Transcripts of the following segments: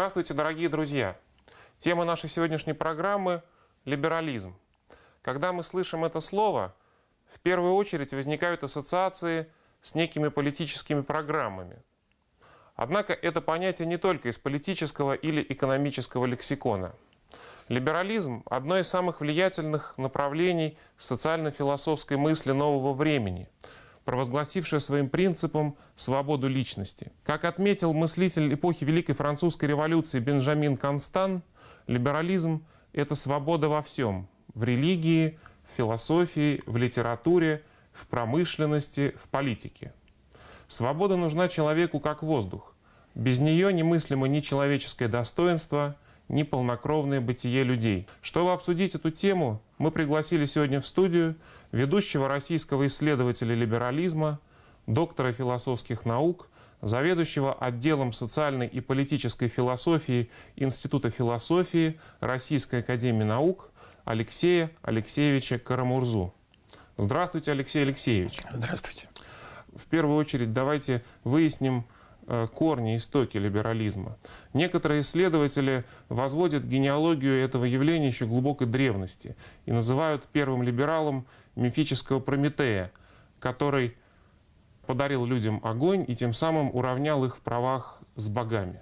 Здравствуйте, дорогие друзья! Тема нашей сегодняшней программы – либерализм. Когда мы слышим это слово, в первую очередь возникают ассоциации с некими политическими программами. Однако это понятие не только из политического или экономического лексикона. Либерализм – одно из самых влиятельных направлений социально-философской мысли нового времени – провозгласившая своим принципом свободу личности. Как отметил мыслитель эпохи Великой Французской революции Бенджамин Констан, либерализм – это свобода во всем – в религии, в философии, в литературе, в промышленности, в политике. Свобода нужна человеку как воздух. Без нее немыслимо ни человеческое достоинство, ни полнокровное бытие людей. Чтобы обсудить эту тему, мы пригласили сегодня в студию ведущего российского исследователя либерализма, доктора философских наук, заведующего отделом социальной и политической философии Института философии Российской академии наук Алексея Алексеевича Карамурзу. Здравствуйте, Алексей Алексеевич. Здравствуйте. В первую очередь давайте выясним, Э, корни, истоки либерализма. Некоторые исследователи возводят генеалогию этого явления еще глубокой древности и называют первым либералом мифического Прометея, который подарил людям огонь и тем самым уравнял их в правах с богами.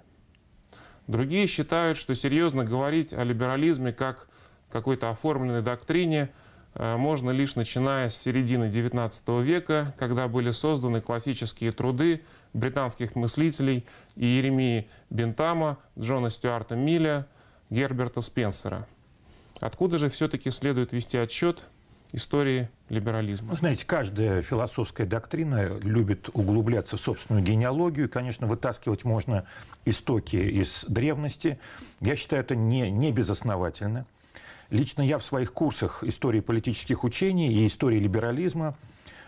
Другие считают, что серьезно говорить о либерализме как какой-то оформленной доктрине э, можно лишь начиная с середины XIX века, когда были созданы классические труды, британских мыслителей Иеремии Бентама, Джона Стюарта Милля, Герберта Спенсера. Откуда же все-таки следует вести отчет истории либерализма. знаете, каждая философская доктрина любит углубляться в собственную генеалогию. конечно, вытаскивать можно истоки из древности. Я считаю, это не, не безосновательно. Лично я в своих курсах истории политических учений и истории либерализма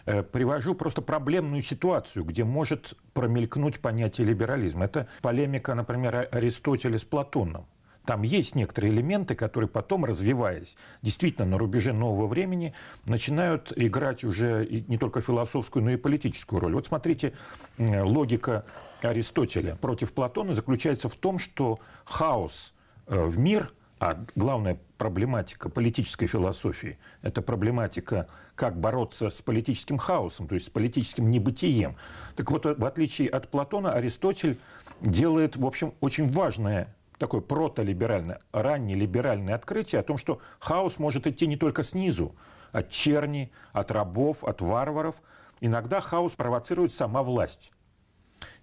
Э, привожу просто проблемную ситуацию, где может промелькнуть понятие либерализм. Это полемика, например, Аристотеля с Платоном. Там есть некоторые элементы, которые потом, развиваясь, действительно на рубеже нового времени, начинают играть уже не только философскую, но и политическую роль. Вот смотрите, логика Аристотеля против Платона заключается в том, что хаос э, в мир – а главная проблематика политической философии – это проблематика, как бороться с политическим хаосом, то есть с политическим небытием. Так вот, в отличие от Платона, Аристотель делает, в общем, очень важное такое протолиберальное, раннее либеральное открытие о том, что хаос может идти не только снизу, от черни, от рабов, от варваров. Иногда хаос провоцирует сама власть.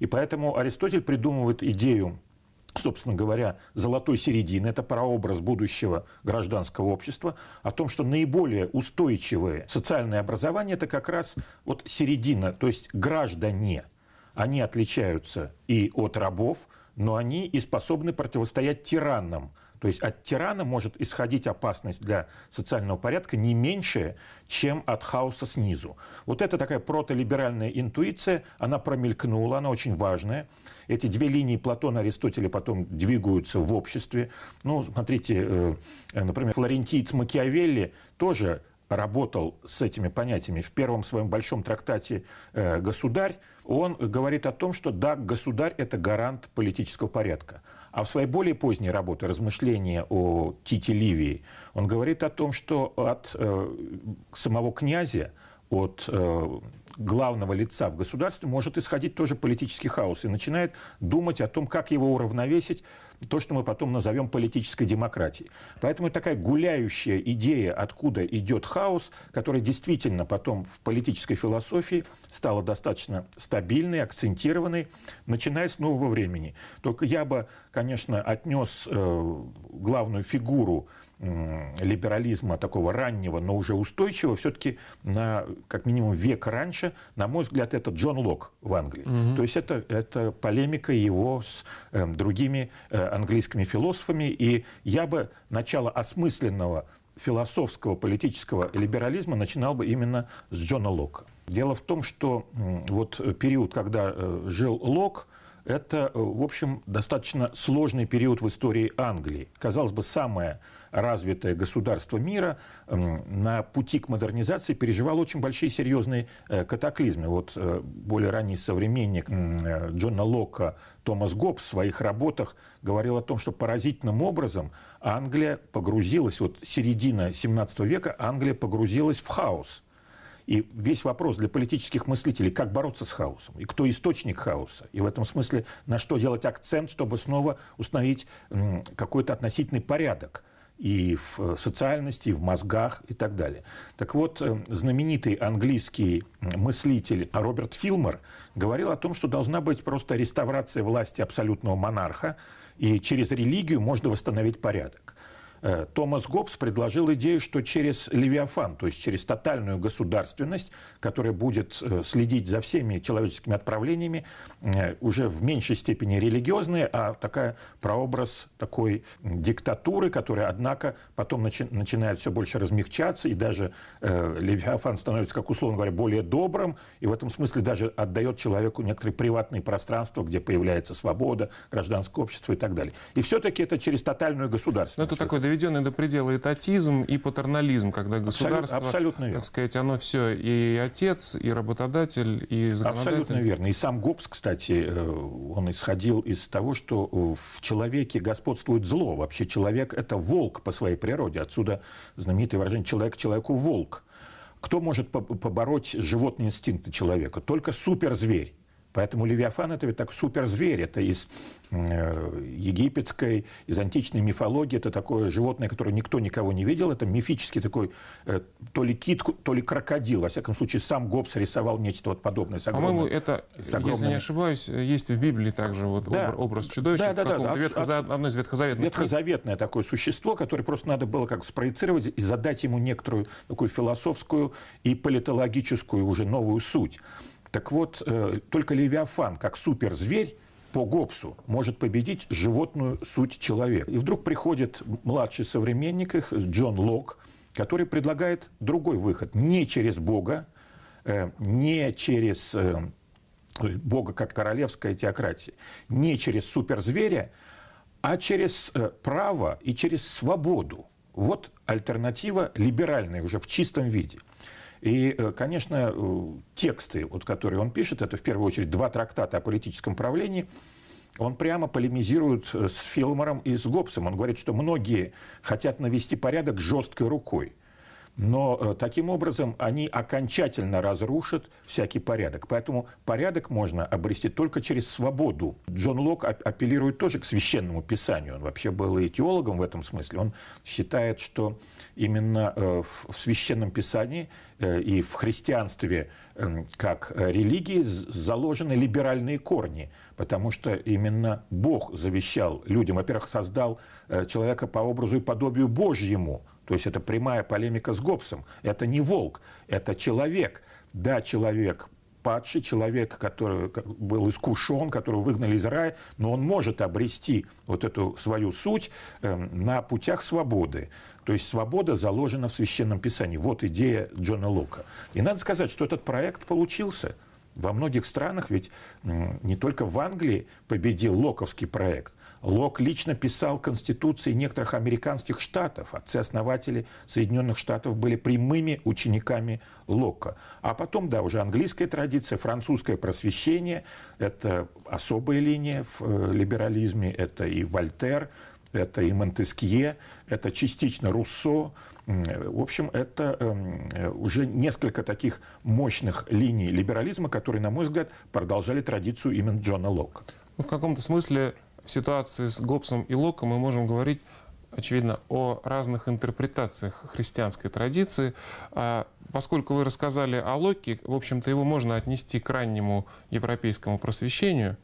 И поэтому Аристотель придумывает идею собственно говоря, золотой середины, это прообраз будущего гражданского общества, о том, что наиболее устойчивые социальные образования – это как раз вот середина, то есть граждане. Они отличаются и от рабов, но они и способны противостоять тиранам – то есть от тирана может исходить опасность для социального порядка не меньше, чем от хаоса снизу. Вот это такая протолиберальная интуиция, она промелькнула, она очень важная. Эти две линии Платона и Аристотеля потом двигаются в обществе. Ну, смотрите, э, например, флорентиец Макиавелли тоже работал с этими понятиями. В первом своем большом трактате э, «Государь» он говорит о том, что да, государь – это гарант политического порядка – а в своей более поздней работе «Размышления о Тите Ливии» он говорит о том, что от э, самого князя, от э, главного лица в государстве может исходить тоже политический хаос и начинает думать о том, как его уравновесить то, что мы потом назовем политической демократией. Поэтому такая гуляющая идея, откуда идет хаос, который действительно потом в политической философии стала достаточно стабильной, акцентированной, начиная с нового времени. Только я бы, конечно, отнес э, главную фигуру либерализма такого раннего, но уже устойчивого, все-таки на как минимум век раньше, на мой взгляд, это Джон Лок в Англии. Угу. То есть это, это полемика его с э, другими э, английскими философами, и я бы начало осмысленного философского политического либерализма начинал бы именно с Джона Лока. Дело в том, что вот период, когда э, жил Лок, это, э, в общем, достаточно сложный период в истории Англии. Казалось бы, самое развитое государство мира на пути к модернизации переживало очень большие серьезные э, катаклизмы. Вот более ранний современник Джона Лока Томас Гоббс в своих работах говорил о том, что поразительным образом Англия погрузилась, вот середина 17 века Англия погрузилась в хаос. И весь вопрос для политических мыслителей, как бороться с хаосом, и кто источник хаоса, и в этом смысле на что делать акцент, чтобы снова установить какой-то относительный порядок и в э, социальности, и в мозгах и так далее. Так вот, э, знаменитый английский мыслитель Роберт Филмор говорил о том, что должна быть просто реставрация власти абсолютного монарха, и через религию можно восстановить порядок. Э, Томас Гоббс предложил идею, что через Левиафан, то есть через тотальную государственность, которая будет э, следить за всеми человеческими отправлениями, э, уже в меньшей степени религиозные, а такая прообраз такой диктатуры, которая, однако, потом начи начинает все больше размягчаться, и даже э, Левиафан становится, как условно говоря, более добрым, и в этом смысле даже отдает человеку некоторые приватные пространства, где появляется свобода, гражданское общество и так далее. И все-таки это через тотальную государственность. Но ну, это такой доведенный до предела этатизм и патернализм, когда государство, абсолютно, абсолютно так сказать, оно все и отец, и работодатель, и законодатель. Абсолютно верно. И сам Гоббс, кстати, э, он исходил из того, что в человеке господствует зло. Вообще человек – это волк по своей природе. Отсюда знаменитое выражение «человек человеку волк». Кто может побороть животные инстинкты человека? Только суперзверь. Поэтому Левиафан – это ведь так суперзверь, это из э, египетской, из античной мифологии, это такое животное, которое никто никого не видел, это мифический такой э, то ли кит, то ли крокодил, во всяком случае, сам Гоббс рисовал нечто вот подобное. По-моему, это, огромными... если не ошибаюсь, есть в Библии также вот да. образ чудовища, да, да, да, да. Ветхоза... Абс... одно из ветхозаветных. Ветхозаветное такое существо, которое просто надо было как спроецировать и задать ему некоторую такую философскую и политологическую уже новую суть. Так вот, э, только Левиафан, как суперзверь, по Гоббсу может победить животную суть человека. И вдруг приходит младший современник их, Джон Лок, который предлагает другой выход. Не через Бога, э, не через э, Бога как королевская теократия, не через суперзверя, а через право и через свободу. Вот альтернатива либеральная уже в чистом виде. И, э, конечно, э, тексты, вот, которые он пишет, это в первую очередь два трактата о политическом правлении, он прямо полемизирует э, с Филмором и с Гоббсом. Он говорит, что многие хотят навести порядок жесткой рукой – но э, таким образом они окончательно разрушат всякий порядок. Поэтому порядок можно обрести только через свободу. Джон Лок апеллирует тоже к священному писанию. Он вообще был и теологом в этом смысле. Он считает, что именно э, в священном писании э, и в христианстве эм, как религии заложены либеральные корни, потому что именно Бог завещал людям, во-первых, создал человека по образу и подобию Божьему – то есть это прямая полемика с Гобсом. Это не волк, это человек. Да, человек падший, человек, который был искушен, которого выгнали из рая, но он может обрести вот эту свою суть эм, на путях свободы. То есть свобода заложена в Священном Писании. Вот идея Джона Лука. И надо сказать, что этот проект получился. Во многих странах, ведь не только в Англии победил Локовский проект, Лок лично писал конституции некоторых американских штатов. Отцы-основатели Соединенных Штатов были прямыми учениками Лока. А потом, да, уже английская традиция, французское просвещение – это особая линия в э, либерализме, это и Вольтер, это и Монтескье, это частично Руссо. Э, в общем, это эм, э, уже несколько таких мощных линий либерализма, которые, на мой взгляд, продолжали традицию именно Джона Лока. Ну, в каком-то смысле в ситуации с Гопсом и Локом мы можем говорить очевидно, о разных интерпретациях христианской традиции. А поскольку вы рассказали о Локе, в общем-то, его можно отнести к раннему европейскому просвещению.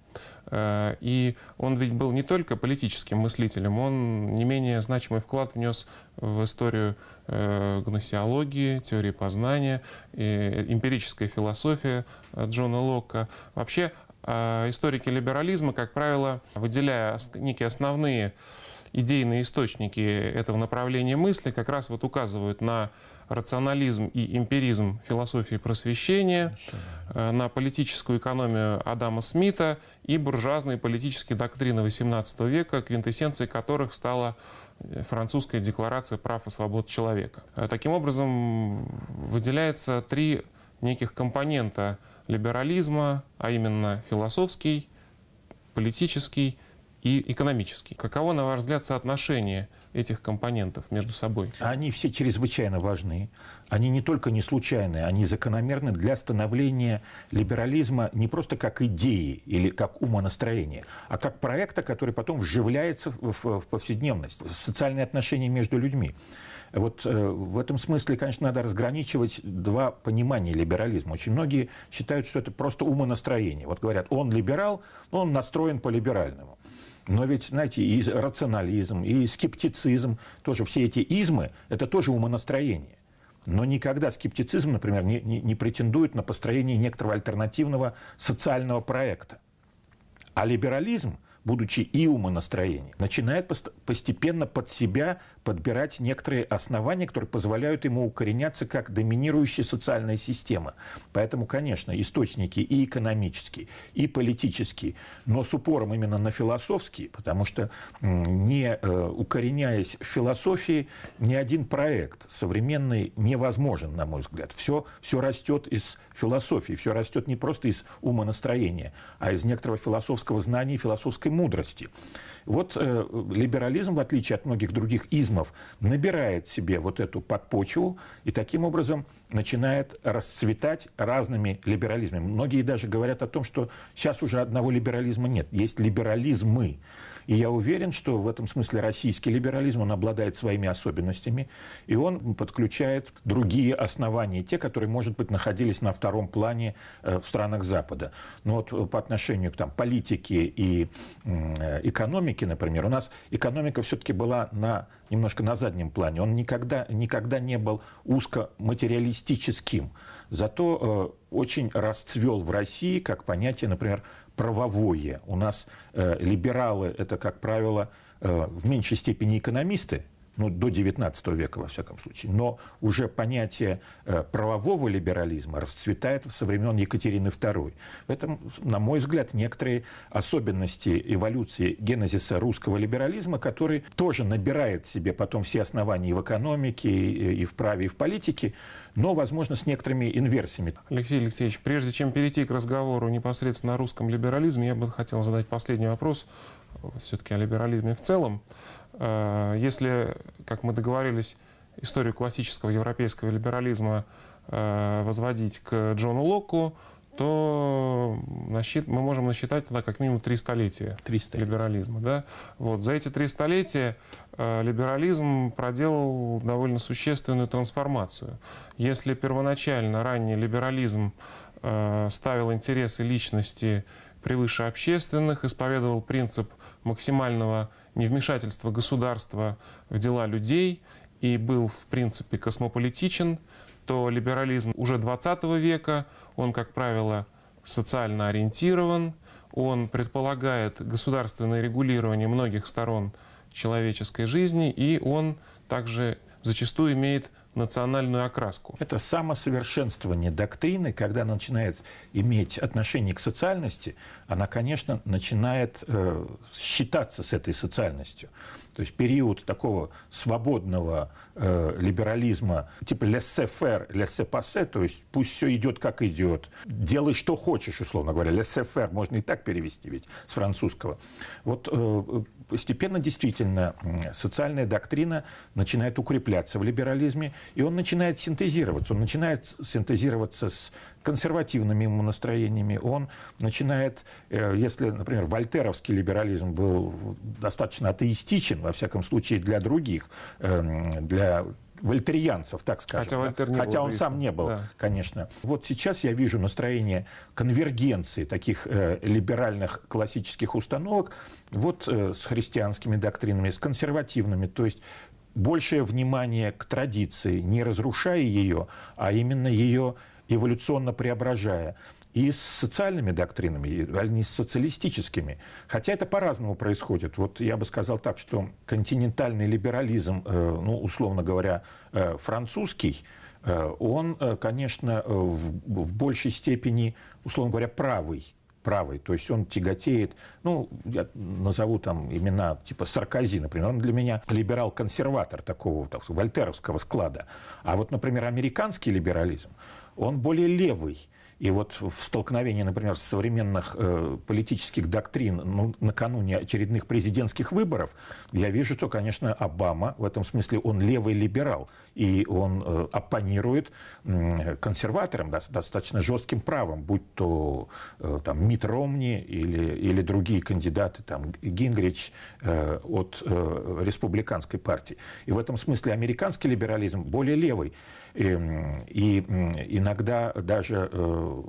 Э, и он ведь был не только политическим мыслителем, он не менее значимый вклад внес в историю э, гносеологии, теории познания, э, эмпирическая философия Джона Лока. Вообще Э, историки либерализма, как правило, выделяя некие основные идейные источники этого направления мысли, как раз вот указывают на рационализм и эмпиризм философии просвещения, э, на политическую экономию Адама Смита и буржуазные политические доктрины XVIII века, квинтэссенцией которых стала э, французская декларация прав и свобод человека. Таким образом, выделяется три неких компонента – либерализма, а именно философский, политический и экономический. Каково, на ваш взгляд, соотношение этих компонентов между собой? Они все чрезвычайно важны. Они не только не случайны, они закономерны для становления либерализма не просто как идеи или как умонастроения, а как проекта, который потом вживляется в, повседневность, в социальные отношения между людьми. Вот э, в этом смысле, конечно, надо разграничивать два понимания либерализма. Очень многие считают, что это просто умонастроение. Вот говорят, он либерал, он настроен по-либеральному. Но ведь, знаете, и рационализм, и скептицизм, тоже все эти измы, это тоже умонастроение. Но никогда скептицизм, например, не, не, не претендует на построение некоторого альтернативного социального проекта. А либерализм – будучи и умонастроением, начинает постепенно под себя подбирать некоторые основания, которые позволяют ему укореняться как доминирующая социальная система. Поэтому, конечно, источники и экономические, и политические, но с упором именно на философские, потому что не э, укореняясь в философии, ни один проект современный невозможен, на мой взгляд. Все, все растет из философии, все растет не просто из умонастроения, а из некоторого философского знания и философской мудрости. Вот э, либерализм, в отличие от многих других измов, набирает себе вот эту подпочву и таким образом начинает расцветать разными либерализмами. Многие даже говорят о том, что сейчас уже одного либерализма нет, есть либерализмы. И я уверен, что в этом смысле российский либерализм, он обладает своими особенностями, и он подключает другие основания, те, которые, может быть, находились на втором плане э, в странах Запада. Но вот э, по отношению к там, политике и э, экономике, например, у нас экономика все-таки была на, немножко на заднем плане. Он никогда, никогда не был узко материалистическим. Зато очень расцвел в России как понятие, например, правовое. У нас э, либералы – это, как правило, э, в меньшей степени экономисты, ну, до XIX века, во всяком случае. Но уже понятие э, правового либерализма расцветает со времен Екатерины II. В этом, на мой взгляд, некоторые особенности эволюции генезиса русского либерализма, который тоже набирает себе потом все основания и в экономике, и в праве, и в политике, но, возможно, с некоторыми инверсиями. Алексей Алексеевич, прежде чем перейти к разговору непосредственно о русском либерализме, я бы хотел задать последний вопрос э, все-таки о либерализме в целом. Э, если, как мы договорились, историю классического европейского либерализма э, возводить к Джону Локу, то мы можем насчитать тогда как минимум три столетия 300. либерализма. Да? Вот. За эти три столетия э, либерализм проделал довольно существенную трансформацию. Если первоначально ранний либерализм ставил интересы личности превыше общественных, исповедовал принцип максимального невмешательство государства в дела людей и был, в принципе, космополитичен, то либерализм уже 20 века, он, как правило, социально ориентирован, он предполагает государственное регулирование многих сторон человеческой жизни, и он также зачастую имеет национальную окраску. Это самосовершенствование доктрины, когда она начинает иметь отношение к социальности, она, конечно, начинает э, считаться с этой социальностью. То есть период такого свободного э, либерализма, типа laissez-faire, laissez-passer, то есть пусть все идет как идет, делай что хочешь, условно говоря, laissez-faire, можно и так перевести ведь с французского. Вот э, постепенно действительно социальная доктрина начинает укрепляться в либерализме, и он начинает синтезироваться, он начинает синтезироваться с консервативными настроениями, он начинает, э, если, например, вольтеровский либерализм был достаточно атеистичен, во всяком случае, для других, эм, для вольтерианцев, так скажем. Хотя, Вольтер не Хотя был, он и... сам не был, да. конечно. Вот сейчас я вижу настроение конвергенции таких э, либеральных классических установок вот э, с христианскими доктринами, с консервативными. То есть большее внимание к традиции, не разрушая ее, а именно ее эволюционно преображая. И с социальными доктринами, а не с социалистическими. Хотя это по-разному происходит. Вот я бы сказал так, что континентальный либерализм, э, ну, условно говоря, э, французский, э, он, конечно, в большей степени, условно говоря, правый правой. То есть он тяготеет, ну, я назову там имена типа Саркози, например, он для меня либерал-консерватор такого так, вольтеровского склада. А вот, например, американский либерализм, он более левый. И вот в столкновении, например, современных э, политических доктрин ну, накануне очередных президентских выборов, я вижу, что, конечно, Обама, в этом смысле, он левый либерал, и он э, оппонирует э, консерваторам, да, достаточно жестким правом, будь то э, там, Мит Ромни или, или другие кандидаты, там, Гингрич э, от э, республиканской партии. И в этом смысле американский либерализм более левый. Эм, и, и иногда даже э, Э,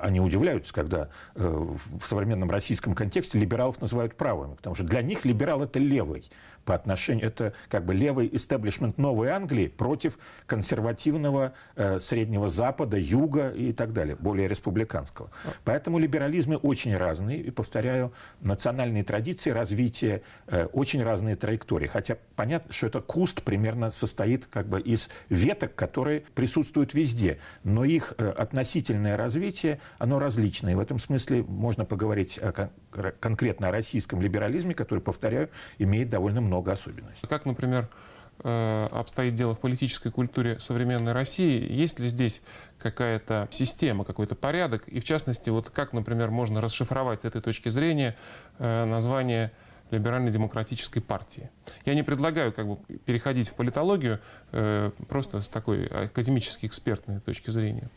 они удивляются, когда э, в современном российском контексте либералов называют правыми, потому что для них либерал – это левый по отношению... Это как бы левый истеблишмент Новой Англии против консервативного э, Среднего Запада, Юга и так далее, более республиканского. Поэтому либерализмы очень разные. И, повторяю, национальные традиции развития э, очень разные траектории. Хотя понятно, что это куст примерно состоит как бы из веток, которые присутствуют везде. Но их э, относительное развитие, оно различное. И в этом смысле можно поговорить о, кон конкретно о российском либерализме, который, повторяю, имеет довольно много много особенностей. Как, например, э, обстоит дело в политической культуре современной России? Есть ли здесь какая-то система, какой-то порядок? И в частности, вот как, например, можно расшифровать с этой точки зрения э, название либерально-демократической партии. Я не предлагаю как бы, переходить в политологию э, просто с такой академически экспертной точки зрения.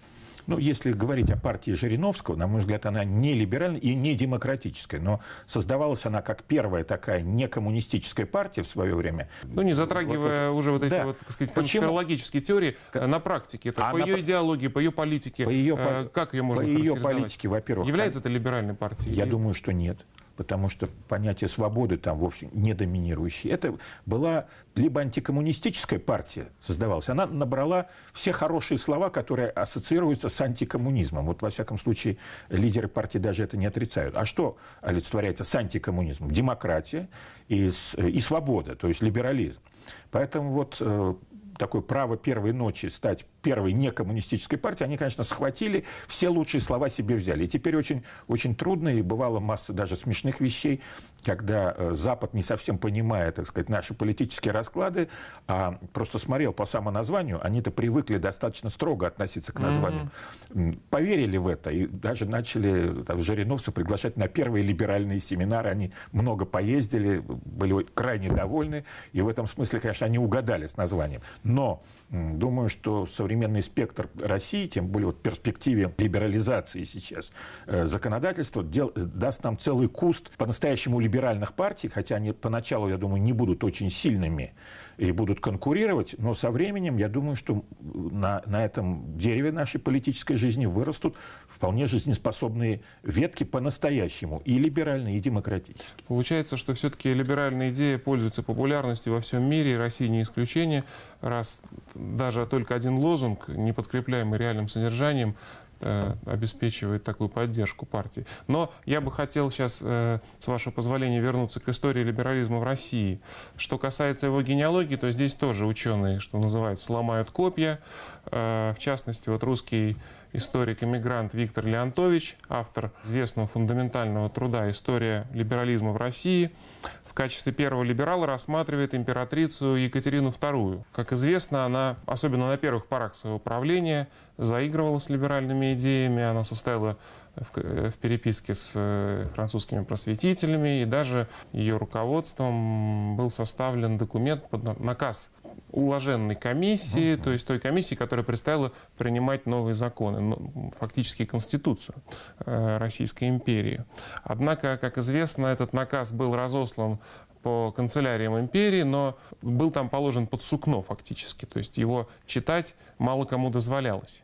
Ну, если говорить о партии Жириновского, на мой взгляд, она не либеральная и не демократическая, но создавалась она как первая такая некоммунистическая партия в свое время. Ну, не затрагивая вот, уже вот эти да. вот, так сказать, конспирологические теории, на практике, это а по ее идеологии, по ее политике, по ее, э, как ее можно По ее политике, во-первых. Является а это либеральной партией? Я думаю, что нет потому что понятие свободы там вовсе не доминирующее. Это была либо антикоммунистическая партия создавалась, она набрала все хорошие слова, которые ассоциируются с антикоммунизмом. Вот, во всяком случае, лидеры партии даже это не отрицают. А что олицетворяется с антикоммунизмом? Демократия и, и свобода, то есть либерализм. Поэтому вот э, такое право первой ночи стать первой некоммунистической партии, они, конечно, схватили, все лучшие слова себе взяли. И теперь очень, очень трудно, и бывало масса даже смешных вещей, когда э, Запад не совсем понимает, так сказать, наши политические расклады, а просто смотрел по самоназванию, они-то привыкли достаточно строго относиться к названию. Mm-hmm. Поверили в это, и даже начали там, жириновцев приглашать на первые либеральные семинары, они много поездили, были крайне довольны, и в этом смысле, конечно, они угадали с названием. Но думаю, что современные современный спектр России, тем более вот в перспективе либерализации сейчас э, законодательства, даст нам целый куст по-настоящему либеральных партий, хотя они поначалу, я думаю, не будут очень сильными и будут конкурировать, но со временем, я думаю, что на, на этом дереве нашей политической жизни вырастут вполне жизнеспособные ветки по-настоящему, и либеральные, и демократические. Получается, что все-таки либеральная идея пользуется популярностью во всем мире, и Россия не исключение, раз даже только один лозунг, не подкрепляемый реальным содержанием, Э, обеспечивает такую поддержку партии. Но я бы хотел сейчас, э, с вашего позволения, вернуться к истории либерализма в России. Что касается его генеалогии, то здесь тоже ученые, что называется, сломают копья. Э, в частности, вот русский историк иммигрант Виктор Леонтович, автор известного фундаментального труда «История либерализма в России», в качестве первого либерала рассматривает императрицу Екатерину II. Как известно, она, особенно на первых порах своего правления, заигрывала с либеральными идеями, она составила в, в переписке с э, французскими просветителями, и даже ее руководством был составлен документ под наказ уложенной комиссии, угу. то есть той комиссии, которая представила принимать новые законы, ну, фактически Конституцию э, Российской империи. Однако, как известно, этот наказ был разослан по канцеляриям империи, но был там положен под сукно фактически, то есть его читать мало кому дозволялось.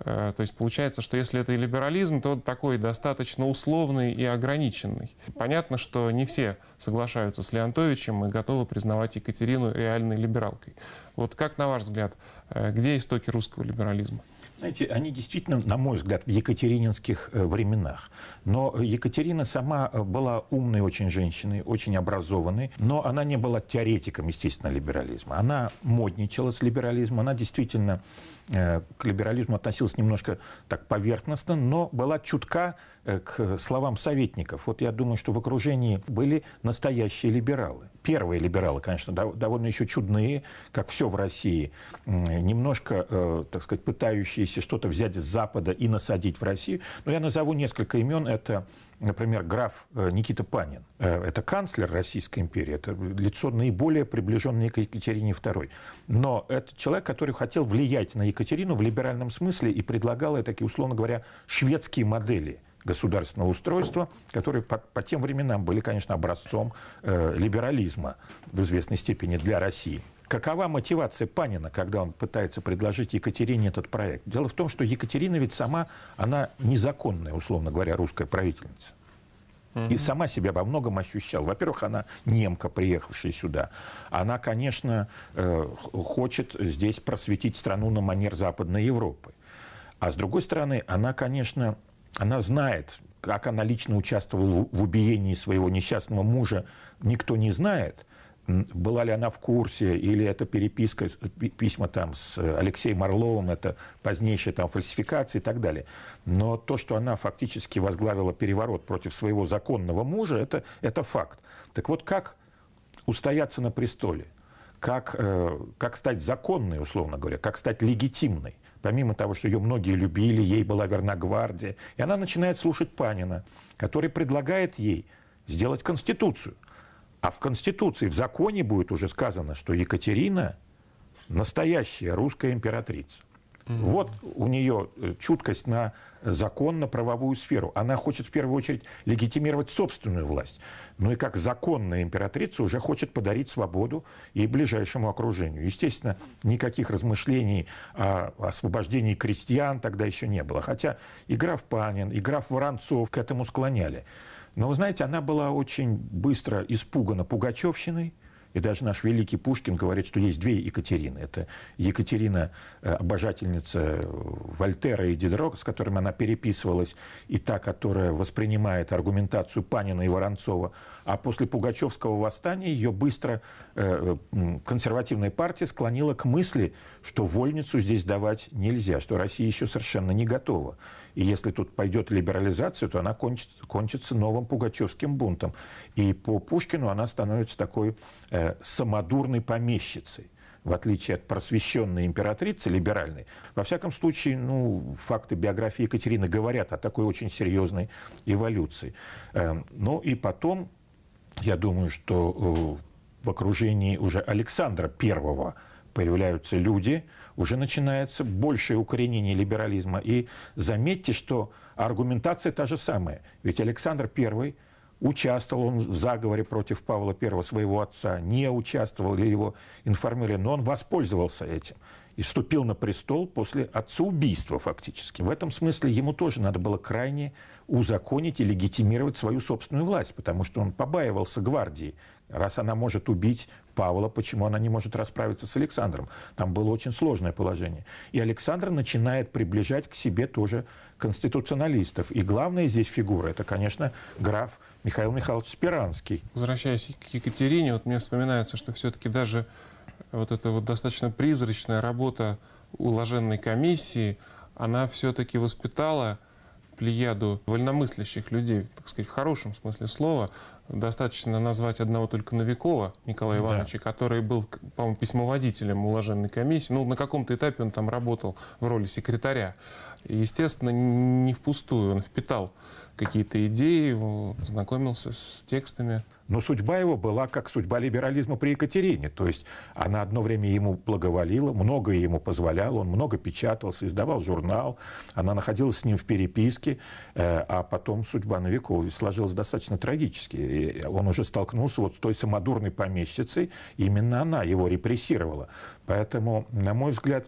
Э, то есть получается, что если это и либерализм, то такой достаточно условный и ограниченный. Понятно, что не все соглашаются с Леонтовичем и готовы признавать Екатерину реальной либералкой. Вот как, на ваш взгляд, э, где истоки русского либерализма? Знаете, они действительно, на мой взгляд, в екатерининских э, временах. Но Екатерина сама э, была умной очень женщиной, очень образованной, но она не была теоретиком, естественно, либерализма. Она модничала с либерализмом, она действительно э, к либерализму относилась немножко так поверхностно, но была чутка к словам советников. Вот я думаю, что в окружении были настоящие либералы первые либералы, конечно, довольно еще чудные, как все в России, немножко, э, так сказать, пытающиеся что-то взять с Запада и насадить в Россию. Но я назову несколько имен. Это, например, граф э, Никита Панин. Э, это канцлер Российской империи, это лицо наиболее приближенное к Екатерине II. Но это человек, который хотел влиять на Екатерину в либеральном смысле и предлагал ей такие, условно говоря, шведские модели – государственного устройства, которые по, по тем временам были, конечно, образцом э, либерализма в известной степени для России. Какова мотивация Панина, когда он пытается предложить Екатерине этот проект? Дело в том, что Екатерина ведь сама, она незаконная, условно говоря, русская правительница. И сама себя во многом ощущала. Во-первых, она немка, приехавшая сюда. Она, конечно, э, хочет здесь просветить страну на манер Западной Европы. А с другой стороны, она, конечно, она знает, как она лично участвовала в убиении своего несчастного мужа, никто не знает. Была ли она в курсе, или это переписка, письма там с Алексеем Орловым, это позднейшая там фальсификация и так далее. Но то, что она фактически возглавила переворот против своего законного мужа, это, это факт. Так вот, как устояться на престоле? Как, э, как стать законной, условно говоря, как стать легитимной? помимо того, что ее многие любили, ей была верна гвардия, и она начинает слушать Панина, который предлагает ей сделать Конституцию. А в Конституции, в законе будет уже сказано, что Екатерина настоящая русская императрица. Mm-hmm. Вот у нее э, чуткость на закон, на правовую сферу. Она хочет в первую очередь легитимировать собственную власть. Ну и как законная императрица уже хочет подарить свободу и ближайшему окружению. Естественно, никаких размышлений о освобождении крестьян тогда еще не было. Хотя и граф Панин, и граф Воронцов к этому склоняли. Но, вы знаете, она была очень быстро испугана Пугачевщиной – и даже наш великий Пушкин говорит, что есть две Екатерины. Это Екатерина, э, обожательница э, Вольтера и Дидро, с которыми она переписывалась, и та, которая воспринимает аргументацию Панина и Воронцова. А после Пугачевского восстания ее быстро э, консервативная партия склонила к мысли, что вольницу здесь давать нельзя, что Россия еще совершенно не готова. И если тут пойдет либерализация, то она кончится, кончится новым пугачевским бунтом. И по Пушкину она становится такой э, самодурной помещицей в отличие от просвещенной императрицы, либеральной, во всяком случае, ну, факты биографии Екатерины говорят о такой очень серьезной эволюции. Э, ну и потом, я думаю, что э, в окружении уже Александра Первого появляются люди, уже начинается большее укоренение либерализма. И заметьте, что аргументация та же самая. Ведь Александр I участвовал он в заговоре против Павла I, своего отца, не участвовал или его информировали, но он воспользовался этим и вступил на престол после отца убийства фактически. В этом смысле ему тоже надо было крайне узаконить и легитимировать свою собственную власть, потому что он побаивался гвардии, Раз она может убить Павла, почему она не может расправиться с Александром? Там было очень сложное положение. И Александр начинает приближать к себе тоже конституционалистов. И главная здесь фигура – это, конечно, граф Михаил Михайлович Спиранский. Возвращаясь к Екатерине, вот мне вспоминается, что все-таки даже вот эта вот достаточно призрачная работа уложенной комиссии, она все-таки воспитала плеяду вольномыслящих людей, так сказать, в хорошем смысле слова. Достаточно назвать одного только Новикова Николая Ивановича, да. который был, по-моему, письмоводителем уложенной комиссии. Ну, на каком-то этапе он там работал в роли секретаря. И, естественно, не впустую, он впитал какие-то идеи, знакомился с текстами. Но судьба его была как судьба либерализма при Екатерине. То есть она одно время ему благоволила, многое ему позволяла, он много печатался, издавал журнал, она находилась с ним в переписке, э, а потом судьба Новикова сложилась достаточно трагически. И он уже столкнулся вот с той самодурной помещицей, именно она его репрессировала. Поэтому, на мой взгляд,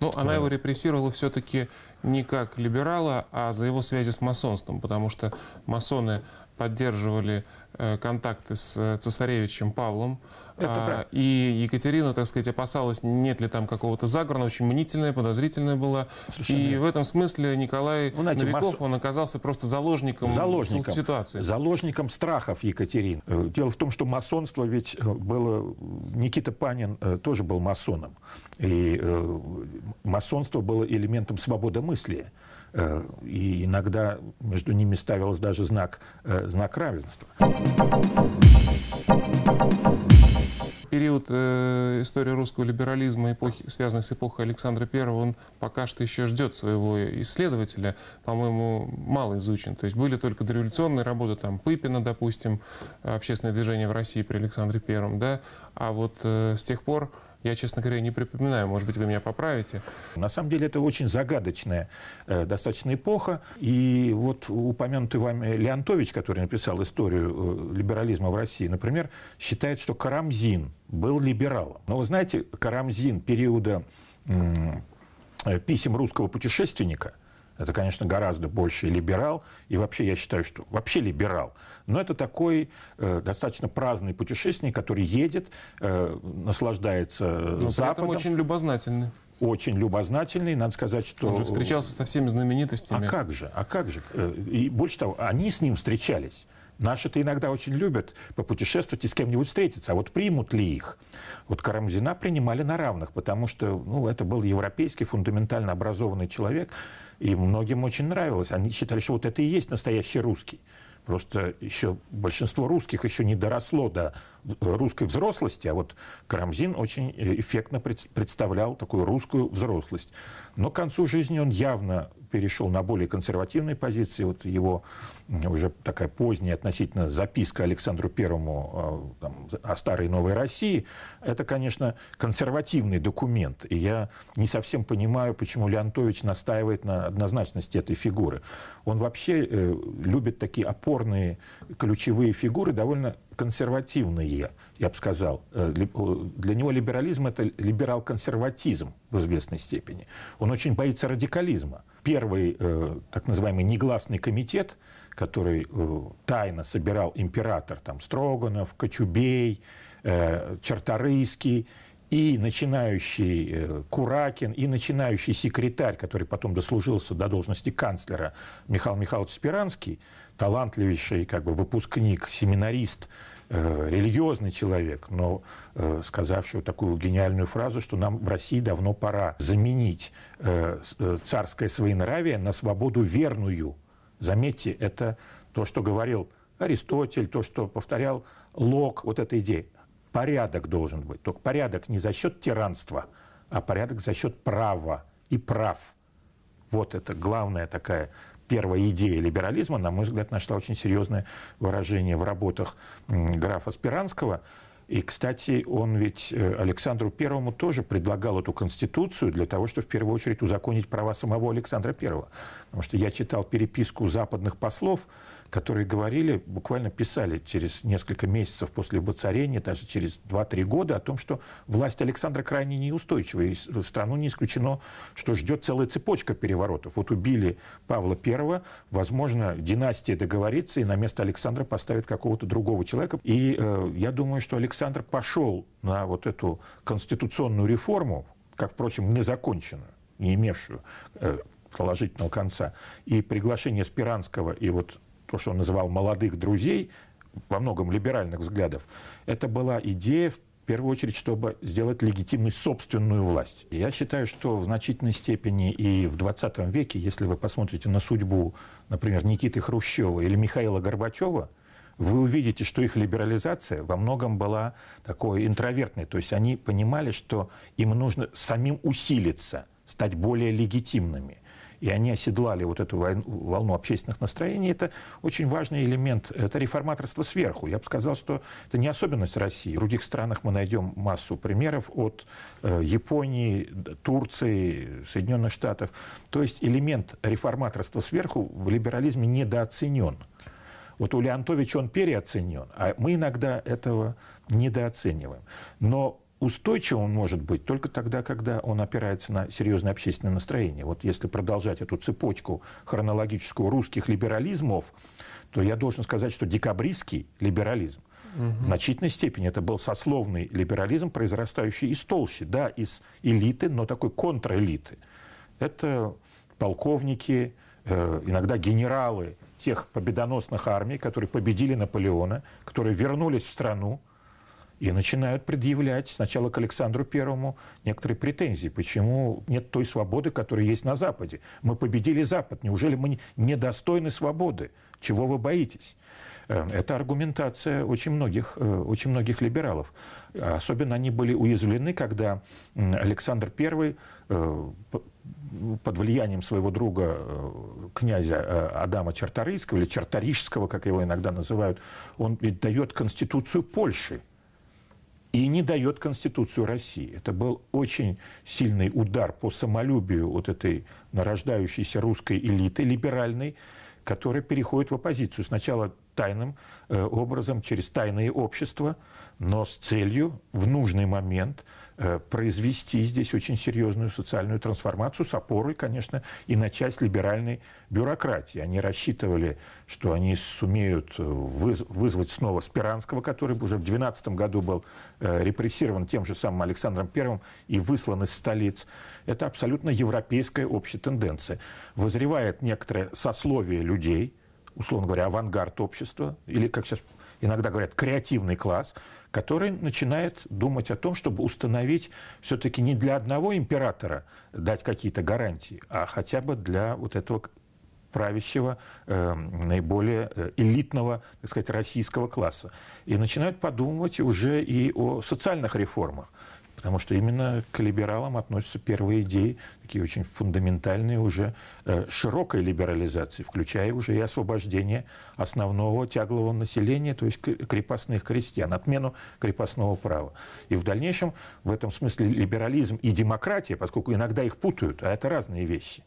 ну, она э. его репрессировала все-таки не как либерала, а за его связи с масонством, потому что масоны поддерживали э, контакты с э, цесаревичем Павлом. Это а, и Екатерина, так сказать, опасалась, нет ли там какого-то заговора, очень мнительная, подозрительная была. Совершенно и верно. в этом смысле Николай ну, знаете, Новиков, масс... он оказался просто заложником, заложником ситуации. Заложником страхов Екатерин. Э, дело в том, что масонство ведь было... Никита Панин тоже был масоном. И масонство было элементом свободомыслия. Э, и иногда между ними ставился даже знак, э, знак равенства. Период э, истории русского либерализма, эпохи, связанной с эпохой Александра I, он пока что еще ждет своего исследователя, по-моему, мало изучен. То есть были только дореволюционные работы, там, Пыпина, допустим, общественное движение в России при Александре I, да, а вот э, с тех пор я, честно говоря, не припоминаю. Может быть, вы меня поправите. На самом деле это очень загадочная э, достаточно эпоха. И вот упомянутый вами Леонтович, который написал историю э, либерализма в России, например, считает, что Карамзин был либералом. Но вы знаете, Карамзин периода э, писем русского путешественника – это, конечно, гораздо больше либерал, и вообще я считаю, что вообще либерал. Но это такой э, достаточно праздный путешественник, который едет, э, наслаждается Но Западом. этом очень любознательный. Очень любознательный, надо сказать, что... Он же встречался со всеми знаменитостями. А как же, а как же. Э, и больше того, они с ним встречались. Наши-то иногда очень любят попутешествовать и с кем-нибудь встретиться. А вот примут ли их? Вот Карамзина принимали на равных, потому что ну, это был европейский фундаментально образованный человек, и многим очень нравилось. Они считали, что вот это и есть настоящий русский. Просто еще большинство русских еще не доросло до русской взрослости, а вот Карамзин очень э, эффектно представлял такую русскую взрослость. Но к концу жизни он явно перешел на более консервативные позиции. Вот его уже такая поздняя относительно записка Александру Первому а, там, о старой новой России, это, конечно, консервативный документ. И я не совсем понимаю, почему Леонтович настаивает на однозначности этой фигуры. Он вообще э, любит такие опорные ключевые фигуры, довольно консервативные, я бы сказал. Э, для него либерализм – это либерал-консерватизм в известной степени. Он очень боится радикализма первый э, так называемый негласный комитет, который э, тайно собирал император, там, Строганов, Кочубей, э, Чарторийский, и начинающий э, Куракин, и начинающий секретарь, который потом дослужился до должности канцлера Михаил Михайлович Спиранский, талантливейший как бы выпускник, семинарист Э, религиозный человек, но э, сказавший такую гениальную фразу, что нам в России давно пора заменить э, царское своенравие на свободу верную. Заметьте, это то, что говорил Аристотель, то, что повторял Лок, вот эта идея. Порядок должен быть. Только порядок не за счет тиранства, а порядок за счет права и прав. Вот это главная такая первая идея либерализма, на мой взгляд, нашла очень серьезное выражение в работах графа Спиранского. И, кстати, он ведь э, Александру Первому тоже предлагал эту конституцию для того, чтобы в первую очередь узаконить права самого Александра Первого. Потому что я читал переписку западных послов которые говорили, буквально писали через несколько месяцев после воцарения, даже через 2-3 года, о том, что власть Александра крайне неустойчива, и страну не исключено, что ждет целая цепочка переворотов. Вот убили Павла I, возможно, династия договорится, и на место Александра поставит какого-то другого человека. И э, я думаю, что Александр пошел на вот эту конституционную реформу, как, впрочем, незаконченную, не имевшую э, положительного конца, и приглашение Спиранского и вот то, что он называл молодых друзей, во многом либеральных взглядов, это была идея в первую очередь, чтобы сделать легитимной собственную власть. Я считаю, что в значительной степени и в 20 веке, если вы посмотрите на судьбу, например, Никиты Хрущева или Михаила Горбачева, вы увидите, что их либерализация во многом была такой интровертной. То есть они понимали, что им нужно самим усилиться, стать более легитимными и они оседлали вот эту войну, волну общественных настроений, это очень важный элемент, это реформаторство сверху. Я бы сказал, что это не особенность России. В других странах мы найдем массу примеров от э, Японии, Турции, Соединенных Штатов. То есть элемент реформаторства сверху в либерализме недооценен. Вот у Леонтовича он переоценен, а мы иногда этого недооцениваем. Но устойчивым он может быть только тогда, когда он опирается на серьезное общественное настроение. Вот если продолжать эту цепочку хронологическую русских либерализмов, то я должен сказать, что декабристский либерализм угу. в значительной степени это был сословный либерализм, произрастающий из толщи, да, из элиты, но такой контрэлиты. Это полковники, э, иногда генералы тех победоносных армий, которые победили Наполеона, которые вернулись в страну, и начинают предъявлять сначала к Александру Первому некоторые претензии. Почему нет той свободы, которая есть на Западе? Мы победили Запад. Неужели мы недостойны свободы? Чего вы боитесь? Э, это аргументация очень многих, э, очень многих либералов. Особенно они были уязвлены, когда Александр Первый э, под влиянием своего друга князя Адама Чарторийского, или Чарторижского, как его иногда называют, он ведь дает конституцию Польши – и не дает Конституцию России. Это был очень сильный удар по самолюбию вот этой нарождающейся русской элиты либеральной, которая переходит в оппозицию. Сначала тайным э, образом, через тайные общества, но с целью в нужный момент – Э, произвести здесь очень серьезную социальную трансформацию с опорой, конечно, и на часть либеральной бюрократии. Они рассчитывали, что они сумеют э, вызвать снова Спиранского, который уже в 2012 году был э, репрессирован тем же самым Александром Первым и выслан из столиц. Это абсолютно европейская общая тенденция. Возревает некоторое сословие людей, условно говоря, авангард общества, или, как сейчас иногда говорят, креативный класс, который начинает думать о том, чтобы установить все-таки не для одного императора дать какие-то гарантии, а хотя бы для вот этого правящего, эм, э, наиболее элитного, так сказать, российского класса. И начинают подумывать уже и о социальных реформах. Потому что именно к либералам относятся первые идеи, такие очень фундаментальные уже э, широкой либерализации, включая уже и освобождение основного тяглого населения, то есть крепостных крестьян, отмену крепостного права. И в дальнейшем в этом смысле либерализм и демократия, поскольку иногда их путают, а это разные вещи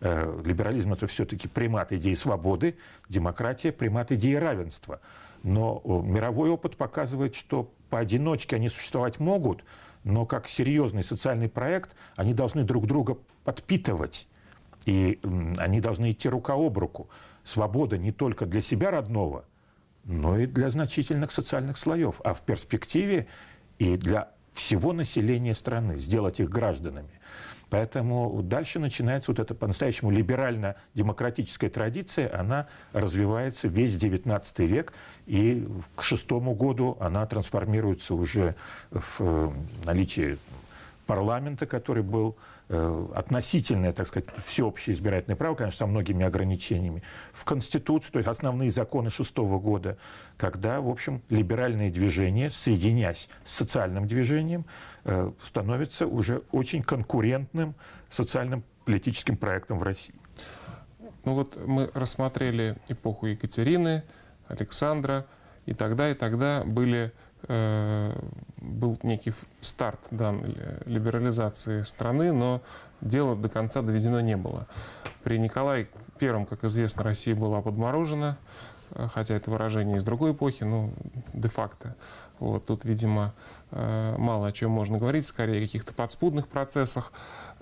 э, – либерализм это все-таки примат идеи свободы, демократия примат идеи равенства. Но мировой опыт показывает, что поодиночке они существовать могут, но как серьезный социальный проект они должны друг друга подпитывать. И они должны идти рука об руку. Свобода не только для себя родного, но и для значительных социальных слоев. А в перспективе и для всего населения страны, сделать их гражданами. Поэтому дальше начинается вот эта по-настоящему либерально-демократическая традиция, она развивается весь XIX век, и к шестому году она трансформируется уже в э, наличие парламента, который был Э, относительное, так сказать, всеобщее избирательное право, конечно, со многими ограничениями, в Конституцию, то есть основные законы шестого года, когда, в общем, либеральные движения, соединяясь с социальным движением, э, становятся уже очень конкурентным социальным политическим проектом в России. Ну вот мы рассмотрели эпоху Екатерины, Александра, и тогда, и тогда были Э, был некий старт дан либерализации страны, но дело до конца доведено не было. При Николае I, как известно, Россия была подморожена, э, хотя это выражение из другой эпохи, но де-факто. Вот, тут, видимо, э, мало о чем можно говорить, скорее о каких-то подспудных процессах.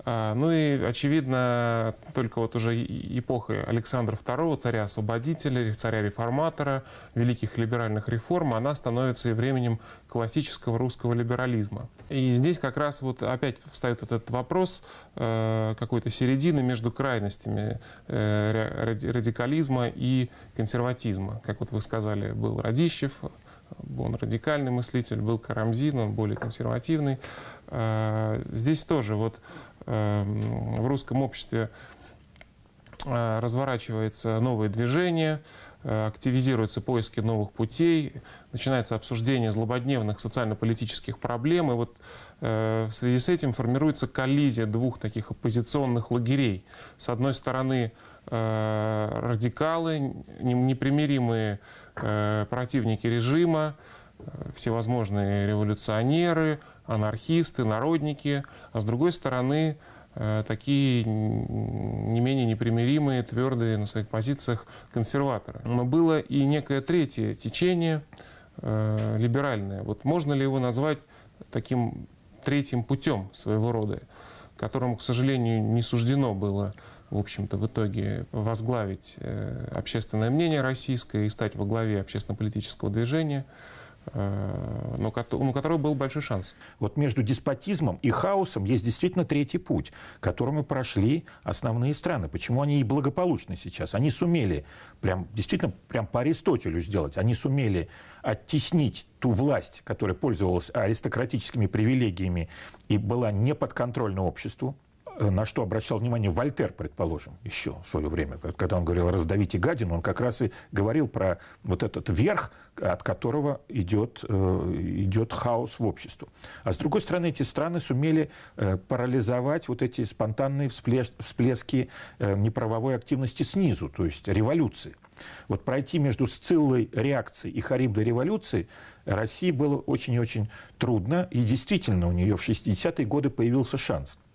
А, ну и, очевидно, только вот уже эпоха Александра II, царя-освободителя, царя-реформатора, великих либеральных реформ, она становится и временем классического русского либерализма. И здесь как раз вот опять встает этот вопрос э, какой-то середины между крайностями э, радикализма и консерватизма. Как вот вы сказали, был Радищев, он радикальный мыслитель, был Карамзин, он более консервативный. Э, здесь тоже вот эм, в русском обществе э, разворачивается новое движение, э, активизируются поиски новых путей, начинается обсуждение злободневных социально-политических проблем, и вот в связи с этим формируется коллизия двух таких оппозиционных лагерей. С одной стороны, Э, радикалы, непримиримые э, противники режима, э, всевозможные революционеры, анархисты, народники, а с другой стороны такие не менее непримиримые, твердые на своих позициях консерваторы. Но было и некое третье течение, либеральное. Вот можно ли его назвать таким третьим путем своего рода, которому, к сожалению, не суждено было в общем-то, в итоге возглавить э, общественное мнение российское и стать во главе общественно-политического движения, э, но у которого был большой шанс. Вот между деспотизмом и хаосом есть действительно третий путь, которым и прошли основные страны. Почему они и благополучны сейчас? Они сумели, прям, действительно, прям по Аристотелю сделать, они сумели оттеснить ту власть, которая пользовалась аристократическими привилегиями и была не подконтрольна обществу, на что обращал внимание Вольтер, предположим, еще в свое время, когда он говорил «раздавите гадину», он как раз и говорил про вот этот верх, от которого идет, э, идет хаос в обществе. А с другой стороны, эти страны сумели э, парализовать вот эти спонтанные всплески э, неправовой активности снизу, то есть революции. Вот пройти между Сциллой реакции и Харибдой революции России было очень и очень трудно, и действительно у нее в 60-е годы появился шанс –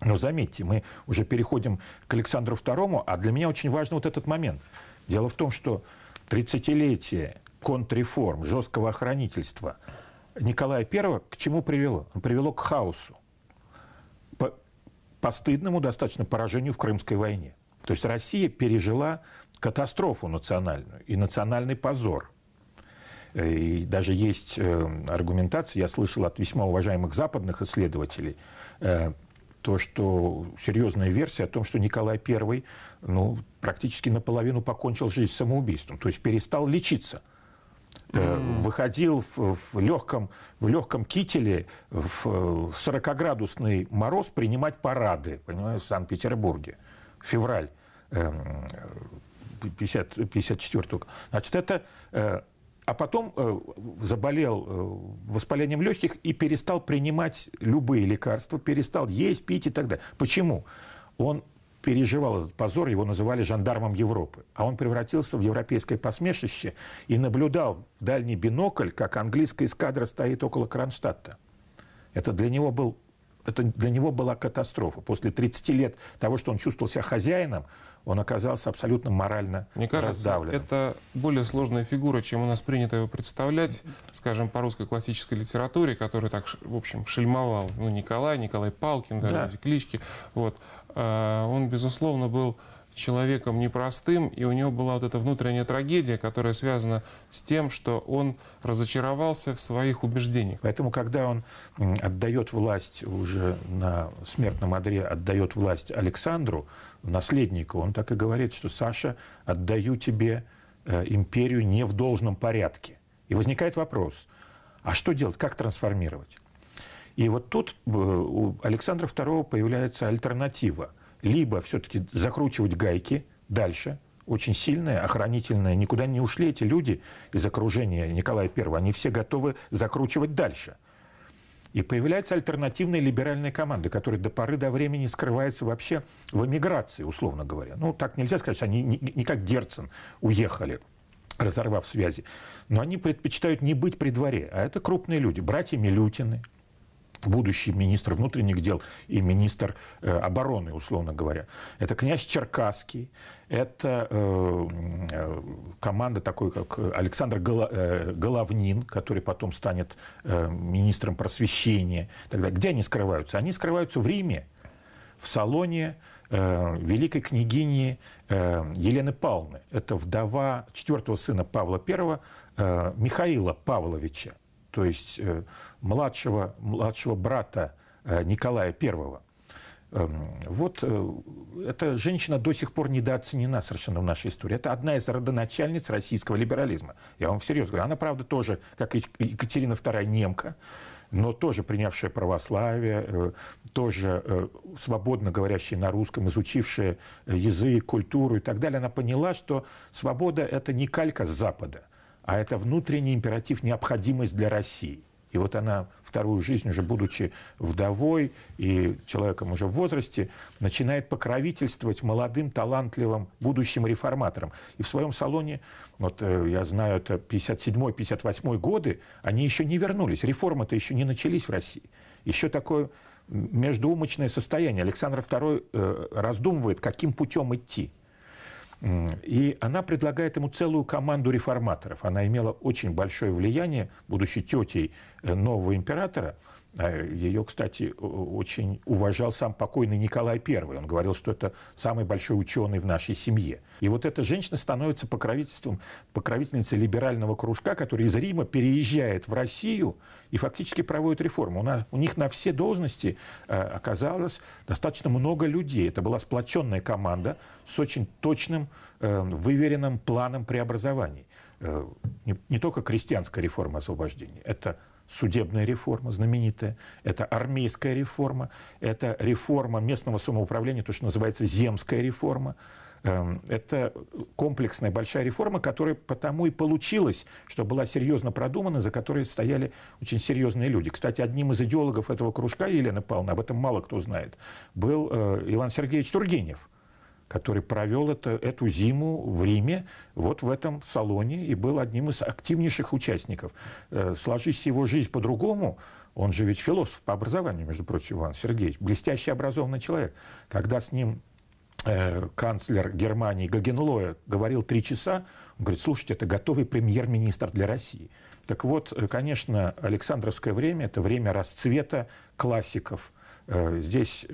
но заметьте, мы уже переходим к Александру II, а для меня очень важен вот этот момент. Дело в том, что 30-летие контрреформ, жесткого охранительства Николая I к чему привело? Привело к хаосу, по, по стыдному достаточно поражению в Крымской войне. То есть Россия пережила катастрофу национальную и национальный позор. И даже есть э, аргументация, я слышал от весьма уважаемых западных исследователей, э, то, что серьезная версия о том, что Николай I ну, практически наполовину покончил жизнь самоубийством, то есть перестал лечиться. Э, выходил в, в, легком, в легком кителе в 40-градусный э, мороз принимать парады понимаешь, в Санкт-Петербурге. Февраль 50, 54 -го. Значит, это э, а потом э, заболел э, воспалением легких и перестал принимать любые лекарства, перестал есть, пить и так далее. Почему? Он переживал этот позор, его называли жандармом Европы. А он превратился в европейское посмешище и наблюдал в дальний бинокль, как английская эскадра стоит около Кронштадта. Это для него был это для него была катастрофа. После 30 лет того, что он чувствовал себя хозяином, он оказался абсолютно морально Мне кажется, раздавлен. это более сложная фигура, чем у нас принято его представлять, скажем, по русской классической литературе, которая так, в общем, шельмовал. Ну, Николай, Николай Палкин, да, да. эти клички. Вот. А, он, безусловно, был человеком непростым, и у него была вот эта внутренняя трагедия, которая связана с тем, что он разочаровался в своих убеждениях. Поэтому, когда он отдает власть уже на смертном одре, отдает власть Александру, наследнику, он так и говорит, что «Саша, отдаю тебе э, империю не в должном порядке». И возникает вопрос, а что делать, как трансформировать? И вот тут э, у Александра II появляется альтернатива – либо все-таки закручивать гайки дальше, очень сильная, охранительная. Никуда не ушли эти люди из окружения Николая I. Они все готовы закручивать дальше. И появляется альтернативная либеральная команда, которая до поры до времени скрывается вообще в эмиграции, условно говоря. Ну, так нельзя сказать, они не, не как Герцен уехали, разорвав связи. Но они предпочитают не быть при дворе, а это крупные люди, братья Милютины, будущий министр внутренних дел и министр э, обороны, условно говоря. Это князь Черкасский, это э, э команда такой, как Александр э, Головнин, который потом станет э, министром просвещения. Тогда где они скрываются? Они скрываются в Риме, в салоне э, великой княгини э, Елены Павловны. Это вдова четвертого сына Павла I э, Михаила Павловича то есть э, младшего, младшего брата э, Николая I. Эм, вот э, эта женщина до сих пор недооценена совершенно в нашей истории. Это одна из родоначальниц российского либерализма. Я вам всерьез говорю. Она, правда, тоже, как Екатерина II, немка, но тоже принявшая православие, тоже свободно говорящая на русском, изучившая язык, культуру и так далее. Она поняла, что свобода – это не калька с Запада – а это внутренний императив, необходимость для России. И вот она вторую жизнь, уже будучи вдовой и человеком уже в возрасте, начинает покровительствовать молодым, талантливым будущим реформаторам. И в своем салоне, вот э, я знаю, это 57-58 годы, они еще не вернулись, реформы-то еще не начались в России. Еще такое междуумочное состояние. Александр II э, раздумывает, каким путем идти. И она предлагает ему целую команду реформаторов. Она имела очень большое влияние, будучи тетей э, нового императора – а, Ее, кстати, очень уважал сам покойный Николай I. Он говорил, что это самый большой ученый в нашей семье. И вот эта женщина становится покровительством, покровительницей либерального кружка, который из Рима переезжает в Россию и фактически проводит реформу. У, нас, у них на все должности а, оказалось достаточно много людей. Это была сплоченная команда с очень точным, эм, выверенным планом преобразований. Э, не, не только крестьянская реформа освобождения, это судебная реформа знаменитая, это армейская реформа, это реформа местного самоуправления, то, что называется земская реформа. Эм, это комплексная большая реформа, которая потому и получилась, что была серьезно продумана, за которой стояли очень серьезные люди. Кстати, одним из идеологов этого кружка Елены Павловны, об этом мало кто знает, был э, Иван Сергеевич Тургенев – который провел это, эту зиму в Риме, вот в этом салоне, и был одним из активнейших участников. Э, сложись его жизнь по-другому, он же ведь философ по образованию, между прочим, Иван Сергеевич, блестящий образованный человек. Когда с ним э, канцлер Германии Гагенлоя говорил три часа, он говорит, слушайте, это готовый премьер-министр для России. Так вот, э, конечно, Александровское время – это время расцвета классиков. Здесь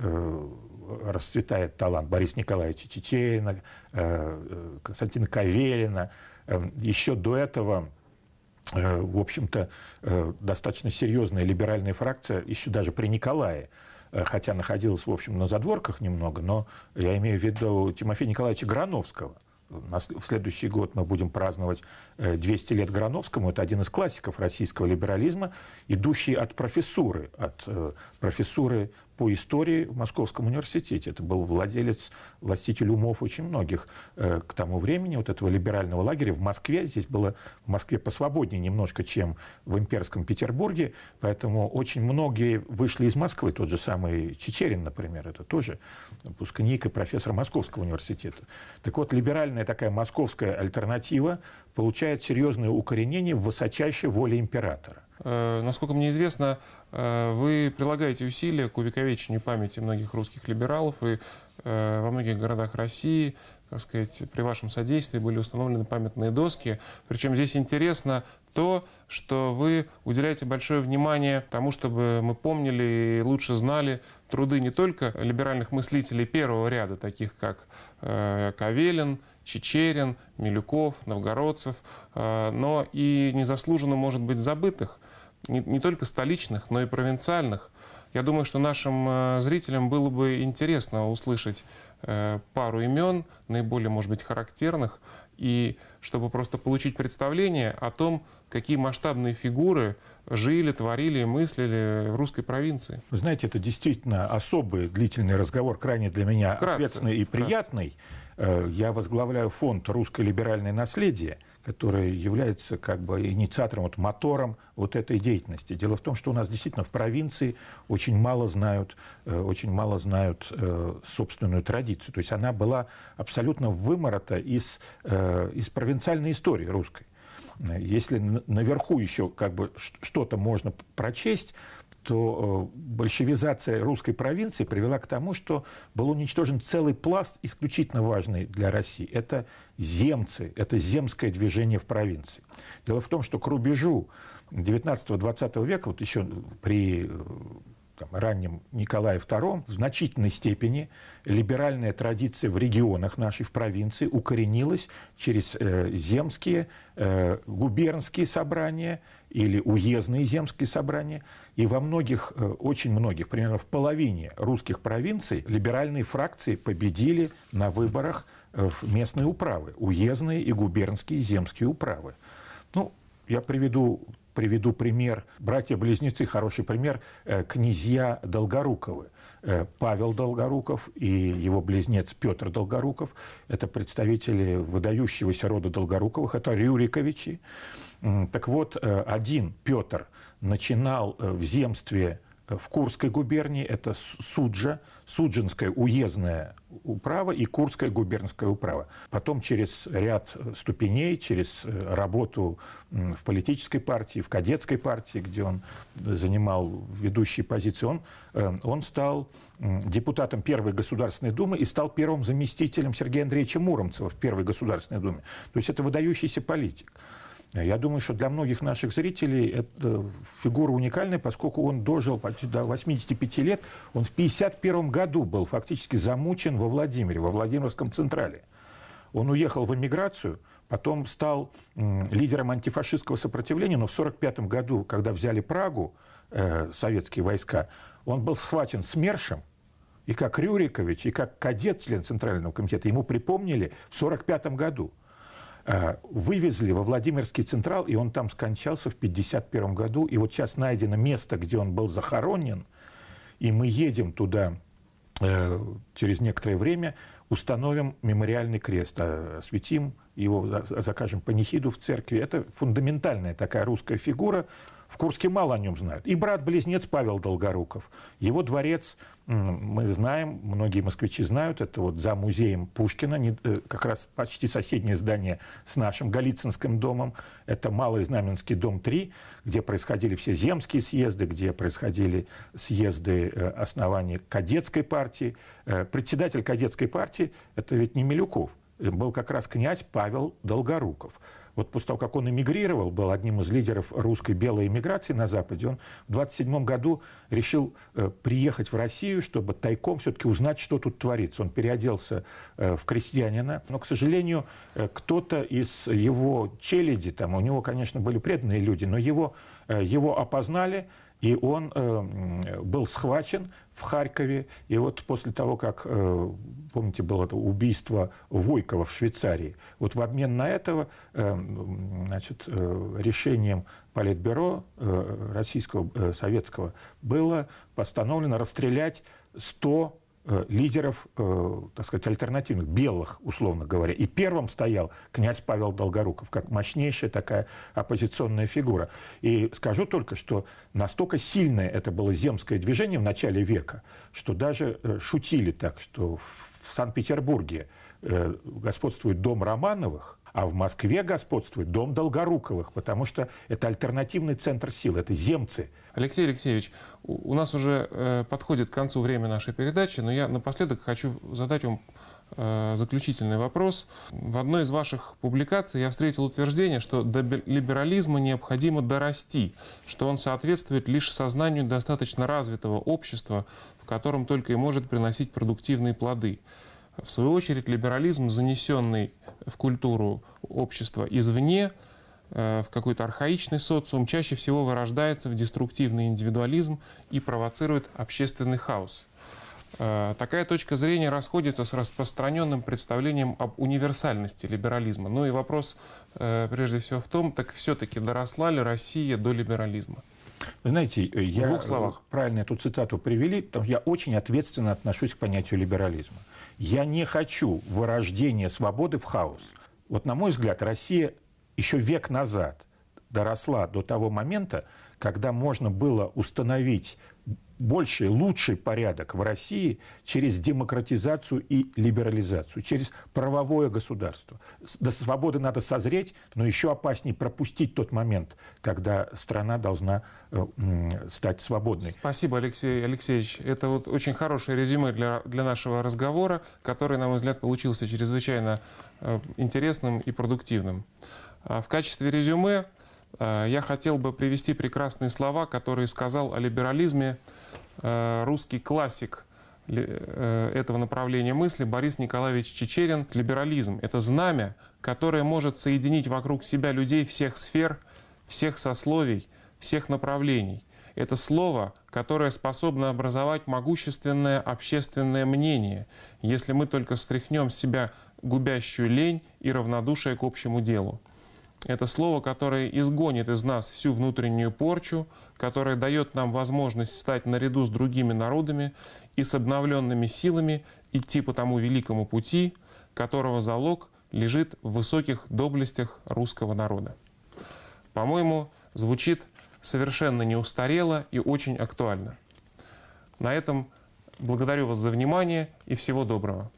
расцветает талант Бориса Николаевича Чечерина, э, э, Константина Каверина. Эм, еще до этого э, в общем-то, достаточно серьезная либеральная фракция, еще даже при Николае, хотя находилась, в общем, на задворках немного, но я имею в виду Тимофея Николаевича Грановского. В следующий год мы будем праздновать 200 лет Грановскому. Это один из классиков российского либерализма, идущий от профессуры, от профессуры по истории в Московском университете. Это был владелец, властитель умов очень многих э, к тому времени, вот этого либерального лагеря в Москве. Здесь было в Москве посвободнее немножко, чем в имперском Петербурге, поэтому очень многие вышли из Москвы. Тот же самый Чечерин, например, это тоже выпускник и профессор Московского университета. Так вот, либеральная такая московская альтернатива получает серьезное укоренение в высочайшей воле императора – Э, насколько мне известно, э, вы прилагаете усилия к увековечению памяти многих русских либералов, и э, во многих городах России, так сказать, при вашем содействии были установлены памятные доски. Причем здесь интересно то, что вы уделяете большое внимание тому, чтобы мы помнили и лучше знали труды не только либеральных мыслителей первого ряда, таких как Кавелин, Чечерин, Милюков, Новгородцев, но и незаслуженно, может быть, забытых не, не только столичных, но и провинциальных. Я думаю, что нашим э, зрителям было бы интересно услышать э, пару имен, наиболее, может быть, характерных, и чтобы просто получить представление о том, какие масштабные фигуры жили, творили и мыслили в русской провинции. Вы знаете, это действительно особый длительный разговор, крайне для меня вкратце, ответственный и вкратце. приятный. Э, я возглавляю фонд «Русское либеральное наследие», которая является как бы инициатором, вот мотором вот этой деятельности. Дело в том, что у нас действительно в провинции очень мало знают, э, очень мало знают э, собственную традицию. То есть она была абсолютно выморота из, э, из провинциальной истории русской. Если наверху еще как бы что-то можно прочесть, что э, большевизация русской провинции привела к тому, что был уничтожен целый пласт, исключительно важный для России. Это земцы, это земское движение в провинции. Дело в том, что к рубежу 19-20 века, вот еще при э, там, раннем Николае II в значительной степени либеральная традиция в регионах нашей, в провинции, укоренилась через э, земские, э, губернские собрания или уездные земские собрания. И во многих, э, очень многих, примерно в половине русских провинций либеральные фракции победили на выборах э, в местные управы, уездные и губернские земские управы. Ну, я приведу приведу пример. Братья-близнецы, хороший пример, э, князья Долгоруковы. Э, Павел Долгоруков и его близнец Петр Долгоруков. Это представители выдающегося рода Долгоруковых, это Рюриковичи. Так вот, э, один Петр начинал в земстве в Курской губернии это Суджа, Суджинское уездное управо и Курское губернское управо. Потом через ряд ступеней, через э, работу в политической партии, в кадетской партии, где он занимал ведущие позиции, он, э, он стал депутатом Первой Государственной Думы и стал первым заместителем Сергея Андреевича Муромцева в Первой Государственной Думе. То есть это выдающийся политик. Я думаю, что для многих наших зрителей это фигура уникальная, поскольку он дожил почти до 85 лет. Он в 51 году был фактически замучен во Владимире, во Владимирском Централе. Он уехал в эмиграцию, потом стал лидером антифашистского сопротивления, но в 1945 году, когда взяли Прагу э, советские войска, он был схвачен СМЕРШем, и как Рюрикович, и как кадет член Центрального комитета ему припомнили в 1945 году – Э, вывезли во Владимирский Централ, и он там скончался в 1951 году. И вот сейчас найдено место, где он был захоронен, и мы едем туда э, через некоторое время, установим мемориальный крест, э, осветим его, закажем панихиду в церкви. Это фундаментальная такая русская фигура, в Курске мало о нем знают. И брат-близнец Павел Долгоруков. Его дворец, мы знаем, многие москвичи знают, это вот за музеем Пушкина, э, как раз почти соседнее здание с нашим Голицынским домом. Это Малый Знаменский дом 3, где происходили все земские съезды, где происходили съезды э, основания кадетской партии. Э, председатель кадетской партии – это ведь не Милюков, был как раз князь Павел Долгоруков. Вот после того, как он эмигрировал, был одним из лидеров русской белой эмиграции на Западе, он в 27 году решил э, приехать в Россию, чтобы тайком все-таки узнать, что тут творится. Он переоделся э, в крестьянина, но, к сожалению, э, кто-то из его челяди, там, у него, конечно, были преданные люди, но его, его опознали, и он э, был схвачен в Харькове. И вот после того, как, э, помните, было это убийство Войкова в Швейцарии, вот в обмен на этого, э, значит, э, решением Политбюро э, российского, э, советского было постановлено расстрелять 100 Э, лидеров, э, так сказать, альтернативных, белых, условно говоря. И первым стоял князь Павел Долгоруков, как мощнейшая такая оппозиционная фигура. И скажу только, что настолько сильное это было земское движение в начале века, что даже э, шутили так, что в Санкт-Петербурге господствует дом Романовых – а в Москве господствует дом Долгоруковых, потому что это альтернативный центр сил, это земцы. Алексей Алексеевич, у нас уже э, подходит к концу время нашей передачи, но я напоследок хочу задать вам э, заключительный вопрос. В одной из ваших публикаций я встретил утверждение, что до либерализма необходимо дорасти, что он соответствует лишь сознанию достаточно развитого общества, в котором только и может приносить продуктивные плоды. В свою очередь, либерализм, занесенный в культуру общества извне, э, в какой-то архаичный социум, чаще всего вырождается в деструктивный индивидуализм и провоцирует общественный хаос. Э, такая точка зрения расходится с распространенным представлением об универсальности либерализма. Ну и вопрос, э, прежде всего, в том, так все-таки доросла ли Россия до либерализма? Вы знаете, я в двух словах. правильно эту цитату привели, потому что я очень ответственно отношусь к понятию либерализма. Я не хочу вырождения свободы в хаос. Вот, на мой взгляд, Россия еще век назад доросла до того момента, когда можно было установить больший, лучший порядок в России через демократизацию и либерализацию, через правовое государство. До свободы надо созреть, но еще опаснее пропустить тот момент, когда страна должна э, стать свободной. Спасибо, Алексей Алексеевич. Это вот очень хорошее резюме для, для нашего разговора, который, на мой взгляд, получился чрезвычайно э, интересным и продуктивным. А в качестве резюме Э, я хотел бы привести прекрасные слова, которые сказал о либерализме э, русский классик э, этого направления мысли Борис Николаевич Чечерин. Либерализм – это знамя, которое может соединить вокруг себя людей всех сфер, всех сословий, всех направлений. Это слово, которое способно образовать могущественное общественное мнение, если мы только стряхнем с себя губящую лень и равнодушие к общему делу. Это слово, которое изгонит из нас всю внутреннюю порчу, которое дает нам возможность стать наряду с другими народами и с обновленными силами идти по тому великому пути, которого залог лежит в высоких доблестях русского народа. По-моему, звучит совершенно неустарело и очень актуально. На этом благодарю вас за внимание и всего доброго.